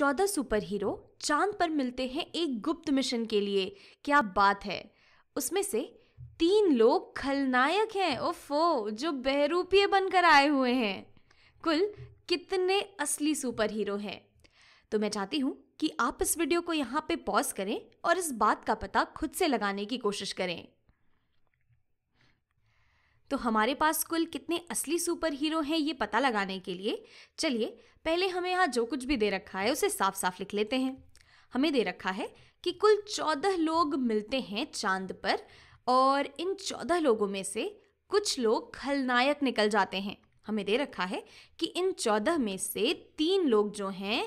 चौदह super hero चांद पर मिलते हैं एक गुप्त मिशन के लिए क्या बात है उसमें से तीन लोग खलनायक हैं ओफो जो बहरूपीय बनकर आए हुए हैं कुल कितने असली सुपर हीरो हैं तो मैं चाहती हूँ कि आप इस वीडियो को यहाँ पे पॉज करें और इस बात का पता खुद से लगाने की कोशिश करें तो हमारे पास कुल कितने असली सुपर हीरो हैं ये पता लगाने के लिए चलिए पहले हमें यहाँ जो कुछ भी दे रखा है उसे साफ साफ लिख लेते हैं हमें दे रखा है कि कुल चौदह लोग मिलते हैं चांद पर और इन चौदह लोगों में से कुछ लोग खलनायक निकल जाते हैं हमें दे रखा है कि इन चौदह में से तीन लोग जो हैं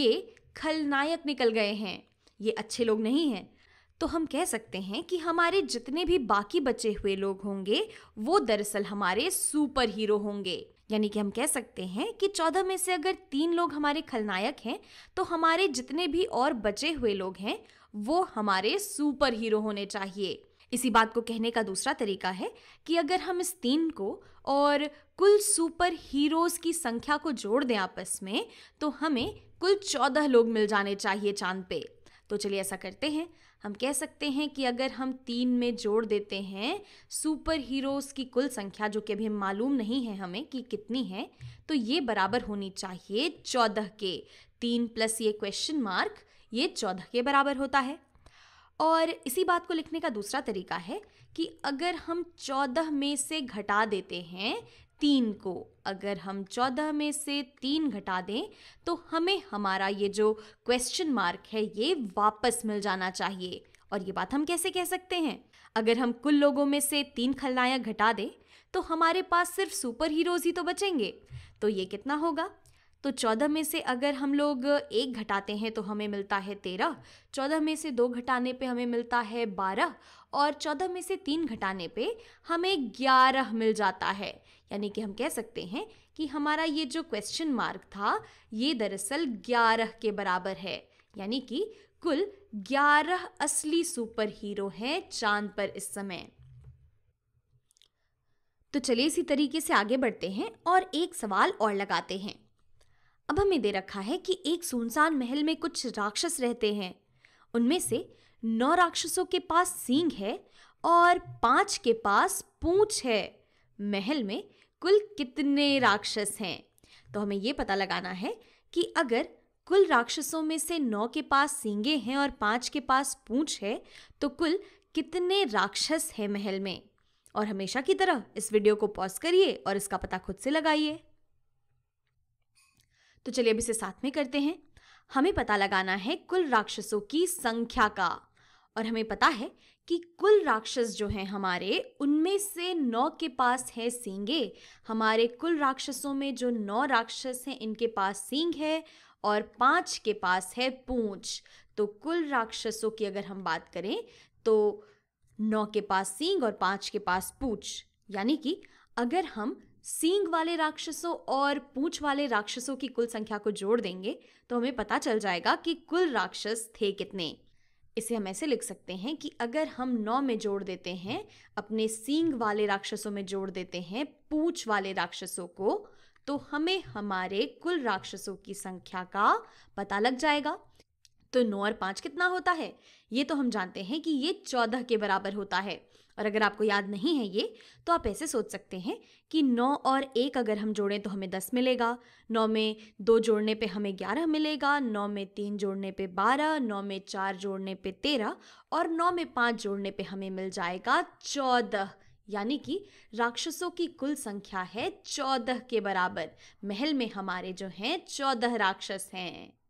ये खलनायक निकल गए हैं ये अच्छे लोग नहीं हैं तो हम कह सकते हैं कि हमारे जितने भी बाकी बचे हुए लोग होंगे वो दरअसल हमारे सुपर हीरो होंगे यानी कि हम कह सकते हैं कि चौदह में से अगर तीन लोग हमारे खलनायक हैं तो हमारे जितने भी और बचे हुए लोग हैं वो हमारे सुपर हीरो होने चाहिए इसी बात को कहने का दूसरा तरीका है कि अगर हम इस तीन को और कुल सुपर हीरोज की संख्या को जोड़ दें आपस में तो हमें कुल चौदह लोग मिल जाने चाहिए चांद पे तो चलिए ऐसा करते हैं हम कह सकते हैं कि अगर हम तीन में जोड़ देते हैं सुपर हीरोज़ की कुल संख्या जो कि अभी मालूम नहीं है हमें कि कितनी है तो ये बराबर होनी चाहिए चौदह के तीन प्लस ये क्वेश्चन मार्क ये चौदह के बराबर होता है और इसी बात को लिखने का दूसरा तरीका है कि अगर हम चौदह में से घटा देते हैं तीन को अगर हम चौदह में से तीन घटा दें तो हमें हमारा ये जो क्वेश्चन मार्क है ये वापस मिल जाना चाहिए और ये बात हम कैसे कह सकते हैं अगर हम कुल लोगों में से तीन खलनायक घटा दें तो हमारे पास सिर्फ सुपर हीरोज ही तो बचेंगे तो ये कितना होगा तो चौदह में से अगर हम लोग एक घटाते हैं तो हमें मिलता है तेरह चौदह में से दो घटाने पे हमें मिलता है बारह और चौदह में से तीन घटाने पे हमें ग्यारह मिल जाता है यानी कि हम कह सकते हैं कि हमारा ये जो क्वेश्चन मार्क था ये दरअसल ग्यारह के बराबर है यानी कि कुल ग्यारह असली सुपर हीरो हैं चांद पर इस समय तो चलिए इसी तरीके से आगे बढ़ते हैं और एक सवाल और लगाते हैं अब हमें दे रखा है कि एक सुनसान महल में कुछ राक्षस रहते हैं उनमें से नौ राक्षसों के पास सींग है और पांच के पास पूंछ है महल में कुल कितने राक्षस हैं तो हमें ये पता लगाना है कि अगर कुल राक्षसों में से नौ के पास सींगे हैं और पाँच के पास पूंछ है तो कुल कितने राक्षस हैं महल में और हमेशा की तरह इस वीडियो को पॉज करिए और इसका पता खुद से लगाइए तो चलिए अब इसे साथ में करते हैं हमें पता लगाना है कुल राक्षसों की संख्या का और हमें पता है कि कुल राक्षस जो हैं हमारे उनमें से नौ के पास है सींगे हमारे कुल राक्षसों में जो नौ राक्षस हैं इनके पास सींग है और पाँच के पास है पूंछ तो कुल राक्षसों की अगर हम बात करें तो नौ के पास सींग और पाँच के पास पूछ यानी कि अगर हम सींग वाले राक्षसों और पूछ वाले राक्षसों की कुल संख्या को जोड़ देंगे तो हमें पता चल जाएगा कि कुल राक्षस थे कितने इसे हम ऐसे लिख सकते हैं कि अगर हम नौ में जोड़ देते हैं अपने सींग वाले राक्षसों में जोड़ देते हैं पूछ वाले राक्षसों को तो हमें हमारे कुल राक्षसों की संख्या का पता लग जाएगा तो नौ और पांच कितना होता है ये तो हम जानते हैं कि ये चौदह के बराबर होता है और अगर आपको याद नहीं है ये तो आप ऐसे सोच सकते हैं कि नौ और एक अगर हम जोड़ें तो हमें दस मिलेगा नौ में दो जोड़ने पे हमें ग्यारह मिलेगा नौ में तीन जोड़ने पे बारह नौ में चार जोड़ने पे तेरह और नौ में पाँच जोड़ने पे हमें मिल जाएगा चौदह यानी कि राक्षसों की कुल संख्या है चौदह के बराबर महल में हमारे जो हैं चौदह राक्षस हैं